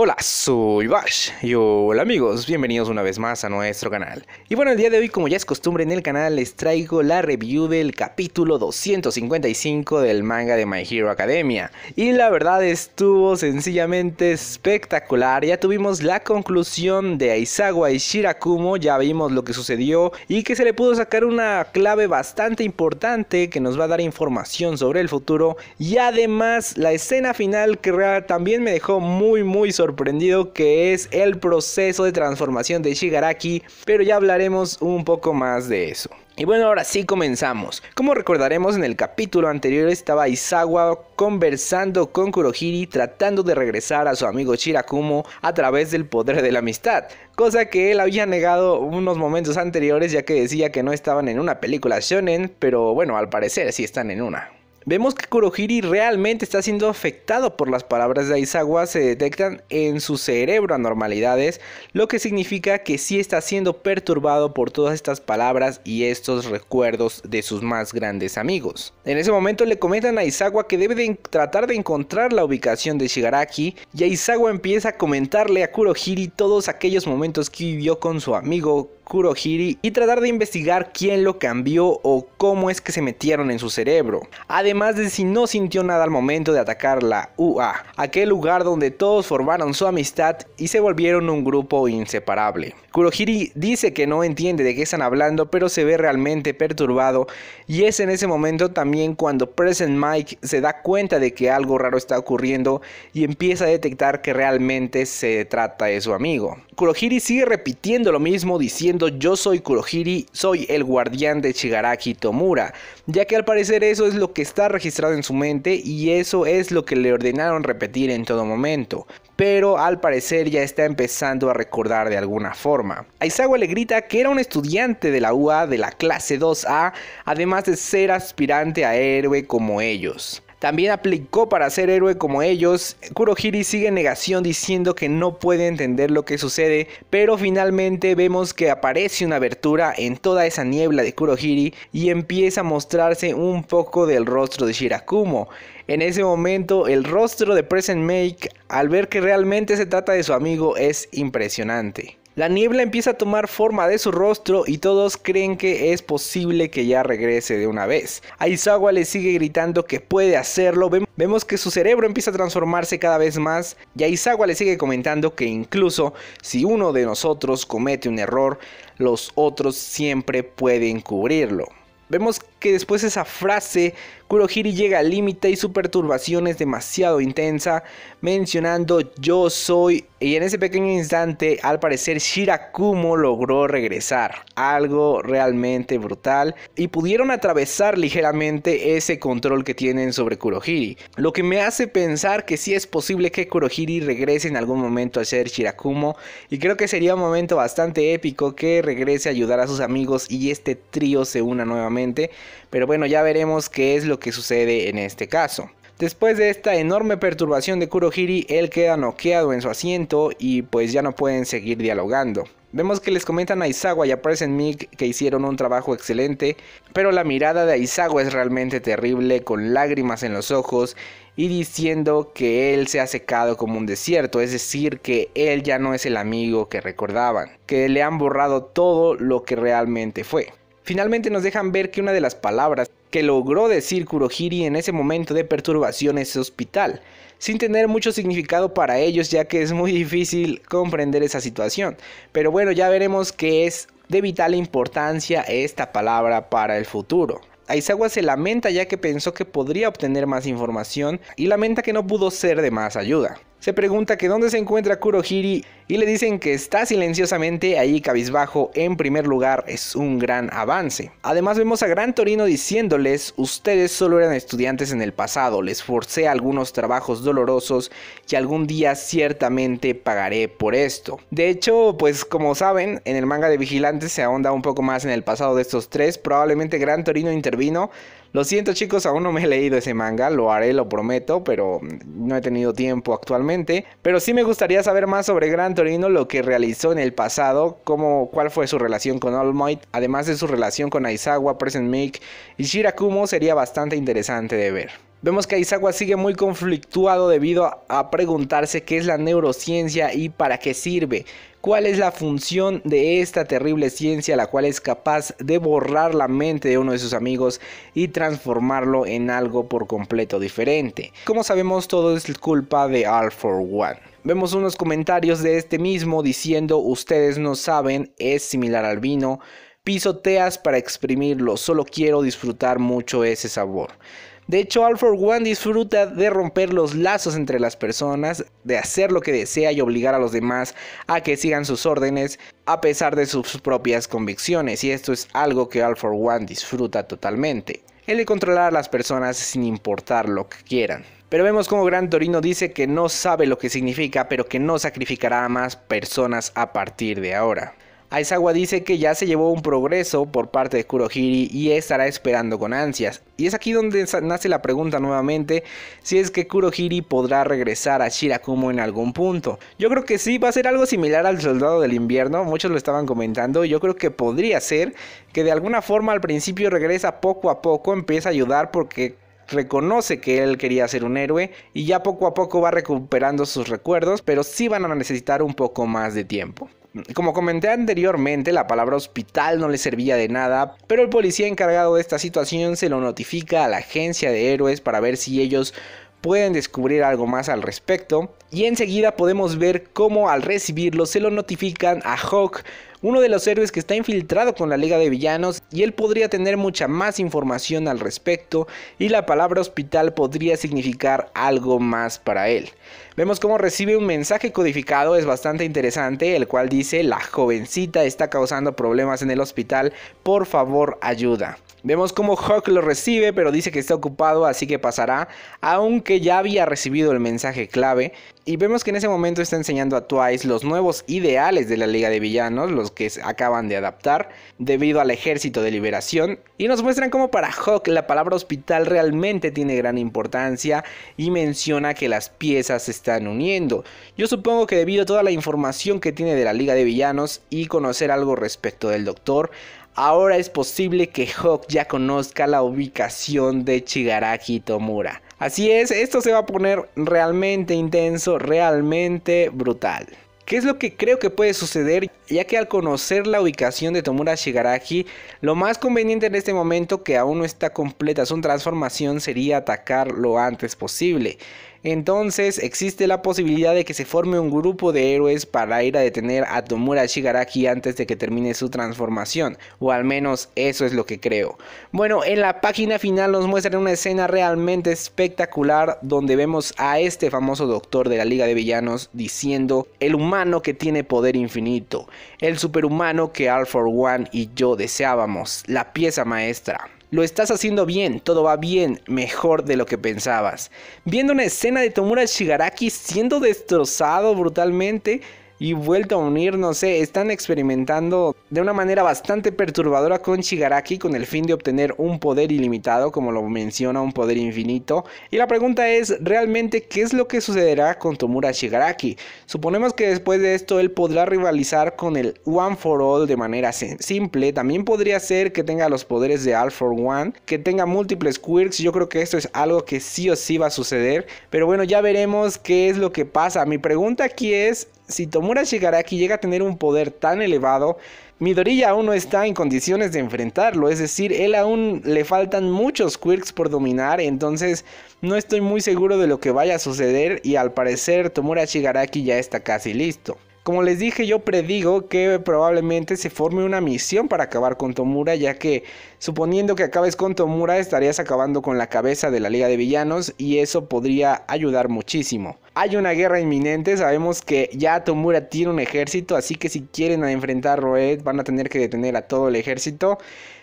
Hola, soy Bash y hola amigos, bienvenidos una vez más a nuestro canal. Y bueno, el día de hoy como ya es costumbre en el canal les traigo la review del capítulo 255 del manga de My Hero Academia. Y la verdad estuvo sencillamente espectacular, ya tuvimos la conclusión de Aizawa y Shirakumo, ya vimos lo que sucedió y que se le pudo sacar una clave bastante importante que nos va a dar información sobre el futuro. Y además la escena final que también me dejó muy muy sorprendida sorprendido que es el proceso de transformación de Shigaraki, pero ya hablaremos un poco más de eso. Y bueno, ahora sí comenzamos. Como recordaremos en el capítulo anterior estaba Isawa conversando con Kurohiri tratando de regresar a su amigo Shirakumo a través del poder de la amistad, cosa que él había negado unos momentos anteriores ya que decía que no estaban en una película shonen, pero bueno, al parecer sí están en una. Vemos que Kurohiri realmente está siendo afectado por las palabras de Aizawa, se detectan en su cerebro anormalidades, lo que significa que sí está siendo perturbado por todas estas palabras y estos recuerdos de sus más grandes amigos. En ese momento le comentan a Aizawa que debe tratar de encontrar la ubicación de Shigaraki y Aizawa empieza a comentarle a Kurohiri todos aquellos momentos que vivió con su amigo Kurohiri y tratar de investigar quién lo cambió o cómo es que se metieron en su cerebro. Además de si no sintió nada al momento de atacar la UA, aquel lugar donde todos formaron su amistad y se volvieron un grupo inseparable. Kurohiri dice que no entiende de qué están hablando pero se ve realmente perturbado y es en ese momento también cuando Present Mike se da cuenta de que algo raro está ocurriendo y empieza a detectar que realmente se trata de su amigo. Kurohiri sigue repitiendo lo mismo diciendo yo soy Kurohiri, soy el guardián de Shigaraki Tomura, ya que al parecer eso es lo que está registrado en su mente y eso es lo que le ordenaron repetir en todo momento, pero al parecer ya está empezando a recordar de alguna forma. Aizawa le grita que era un estudiante de la UA de la clase 2A, además de ser aspirante a héroe como ellos también aplicó para ser héroe como ellos. Kurohiri sigue en negación diciendo que no puede entender lo que sucede, pero finalmente vemos que aparece una abertura en toda esa niebla de Kurohiri y empieza a mostrarse un poco del rostro de Shirakumo. En ese momento el rostro de Present Make al ver que realmente se trata de su amigo es impresionante. La niebla empieza a tomar forma de su rostro y todos creen que es posible que ya regrese de una vez. Aizawa le sigue gritando que puede hacerlo, vemos que su cerebro empieza a transformarse cada vez más y Aizawa le sigue comentando que incluso si uno de nosotros comete un error, los otros siempre pueden cubrirlo. Vemos que después de esa frase, Kurohiri llega al límite y su perturbación es demasiado intensa, mencionando yo soy y en ese pequeño instante, al parecer, Shirakumo logró regresar. Algo realmente brutal. Y pudieron atravesar ligeramente ese control que tienen sobre Kurohiri. Lo que me hace pensar que sí es posible que Kurohiri regrese en algún momento a ser Shirakumo. Y creo que sería un momento bastante épico que regrese a ayudar a sus amigos y este trío se una nuevamente. Pero bueno, ya veremos qué es lo que sucede en este caso. Después de esta enorme perturbación de Kurohiri, él queda noqueado en su asiento y pues ya no pueden seguir dialogando. Vemos que les comentan a Izawa y a Present Mick que hicieron un trabajo excelente, pero la mirada de Izawa es realmente terrible, con lágrimas en los ojos y diciendo que él se ha secado como un desierto, es decir, que él ya no es el amigo que recordaban, que le han borrado todo lo que realmente fue. Finalmente nos dejan ver que una de las palabras que logró decir Kurohiri en ese momento de perturbación es hospital, sin tener mucho significado para ellos ya que es muy difícil comprender esa situación. Pero bueno, ya veremos que es de vital importancia esta palabra para el futuro. Aizawa se lamenta ya que pensó que podría obtener más información y lamenta que no pudo ser de más ayuda. Se pregunta que dónde se encuentra Kurohiri y le dicen que está silenciosamente ahí cabizbajo. En primer lugar, es un gran avance. Además vemos a Gran Torino diciéndoles, ustedes solo eran estudiantes en el pasado, les forcé algunos trabajos dolorosos y algún día ciertamente pagaré por esto. De hecho, pues como saben, en el manga de Vigilantes se ahonda un poco más en el pasado de estos tres, probablemente Gran Torino intervino lo siento chicos, aún no me he leído ese manga, lo haré, lo prometo, pero no he tenido tiempo actualmente. Pero sí me gustaría saber más sobre Gran Torino, lo que realizó en el pasado, cómo, cuál fue su relación con All Might, además de su relación con Aizawa, Present Make y Shirakumo sería bastante interesante de ver. Vemos que Aizawa sigue muy conflictuado debido a preguntarse qué es la neurociencia y para qué sirve, cuál es la función de esta terrible ciencia la cual es capaz de borrar la mente de uno de sus amigos y transformarlo en algo por completo diferente. Como sabemos todo es culpa de All for One. Vemos unos comentarios de este mismo diciendo ustedes no saben es similar al vino, pisoteas para exprimirlo, solo quiero disfrutar mucho ese sabor. De hecho, All for One disfruta de romper los lazos entre las personas, de hacer lo que desea y obligar a los demás a que sigan sus órdenes a pesar de sus propias convicciones, y esto es algo que All for One disfruta totalmente. El de controlar a las personas sin importar lo que quieran. Pero vemos como Gran Torino dice que no sabe lo que significa, pero que no sacrificará a más personas a partir de ahora. Aizawa dice que ya se llevó un progreso por parte de Kurohiri y estará esperando con ansias. Y es aquí donde nace la pregunta nuevamente si es que Kurohiri podrá regresar a Shirakumo en algún punto. Yo creo que sí, va a ser algo similar al Soldado del Invierno, muchos lo estaban comentando, yo creo que podría ser que de alguna forma al principio regresa poco a poco, empieza a ayudar porque reconoce que él quería ser un héroe y ya poco a poco va recuperando sus recuerdos, pero sí van a necesitar un poco más de tiempo. Como comenté anteriormente, la palabra hospital no le servía de nada, pero el policía encargado de esta situación se lo notifica a la agencia de héroes para ver si ellos pueden descubrir algo más al respecto. Y enseguida podemos ver cómo al recibirlo se lo notifican a Hawk, uno de los héroes que está infiltrado con la Liga de Villanos, y él podría tener mucha más información al respecto, y la palabra hospital podría significar algo más para él. Vemos cómo recibe un mensaje codificado, es bastante interesante, el cual dice, la jovencita está causando problemas en el hospital, por favor ayuda. Vemos cómo Hawk lo recibe, pero dice que está ocupado, así que pasará, aunque ya había recibido el mensaje clave. Y vemos que en ese momento está enseñando a Twice los nuevos ideales de la Liga de Villanos, los que acaban de adaptar, debido al Ejército de Liberación. Y nos muestran cómo para Hawk la palabra hospital realmente tiene gran importancia y menciona que las piezas se están uniendo. Yo supongo que debido a toda la información que tiene de la Liga de Villanos y conocer algo respecto del Doctor, Ahora es posible que Hawk ya conozca la ubicación de Shigaraki Tomura. Así es, esto se va a poner realmente intenso, realmente brutal. ¿Qué es lo que creo que puede suceder? Ya que al conocer la ubicación de Tomura Shigaraki, lo más conveniente en este momento que aún no está completa su transformación sería atacar lo antes posible. Entonces existe la posibilidad de que se forme un grupo de héroes para ir a detener a Tomura Shigaraki antes de que termine su transformación, o al menos eso es lo que creo. Bueno, en la página final nos muestran una escena realmente espectacular donde vemos a este famoso doctor de la Liga de Villanos diciendo el humano que tiene poder infinito, el superhumano que All for One y yo deseábamos, la pieza maestra. Lo estás haciendo bien, todo va bien, mejor de lo que pensabas. Viendo una escena de Tomura Shigaraki siendo destrozado brutalmente, y vuelto a unir, no sé, están experimentando de una manera bastante perturbadora con Shigaraki con el fin de obtener un poder ilimitado, como lo menciona, un poder infinito. Y la pregunta es, ¿realmente qué es lo que sucederá con Tomura Shigaraki? Suponemos que después de esto él podrá rivalizar con el One for All de manera simple, también podría ser que tenga los poderes de All for One, que tenga múltiples quirks, yo creo que esto es algo que sí o sí va a suceder, pero bueno, ya veremos qué es lo que pasa. Mi pregunta aquí es, si Tomura Shigaraki llega a tener un poder tan elevado, Midoriya aún no está en condiciones de enfrentarlo, es decir, él aún le faltan muchos quirks por dominar, entonces no estoy muy seguro de lo que vaya a suceder y al parecer Tomura Shigaraki ya está casi listo. Como les dije, yo predigo que probablemente se forme una misión para acabar con Tomura, ya que suponiendo que acabes con Tomura estarías acabando con la cabeza de la Liga de Villanos y eso podría ayudar muchísimo. Hay una guerra inminente, sabemos que ya Tomura tiene un ejército, así que si quieren enfrentar a Roed van a tener que detener a todo el ejército.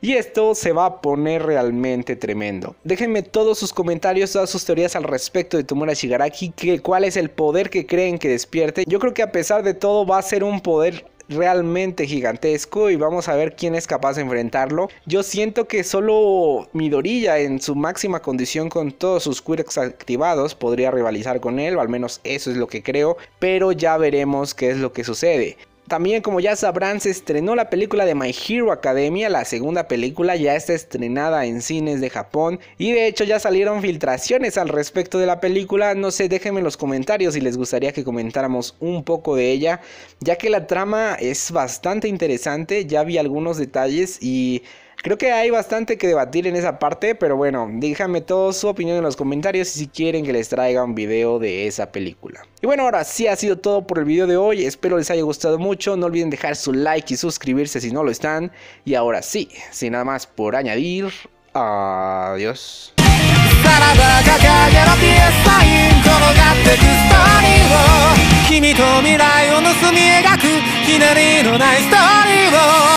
Y esto se va a poner realmente tremendo. Déjenme todos sus comentarios, todas sus teorías al respecto de Tomura Shigaraki, que, cuál es el poder que creen que despierte. Yo creo que a pesar de todo va a ser un poder realmente gigantesco y vamos a ver quién es capaz de enfrentarlo. Yo siento que solo Midorilla en su máxima condición con todos sus quirks activados podría rivalizar con él, o al menos eso es lo que creo, pero ya veremos qué es lo que sucede. También, como ya sabrán, se estrenó la película de My Hero Academia. La segunda película ya está estrenada en cines de Japón. Y de hecho ya salieron filtraciones al respecto de la película. No sé, déjenme en los comentarios si les gustaría que comentáramos un poco de ella. Ya que la trama es bastante interesante. Ya vi algunos detalles y... Creo que hay bastante que debatir en esa parte, pero bueno, déjame todo su opinión en los comentarios y si quieren que les traiga un video de esa película. Y bueno, ahora sí ha sido todo por el video de hoy, espero les haya gustado mucho, no olviden dejar su like y suscribirse si no lo están. Y ahora sí, sin nada más por añadir, adiós.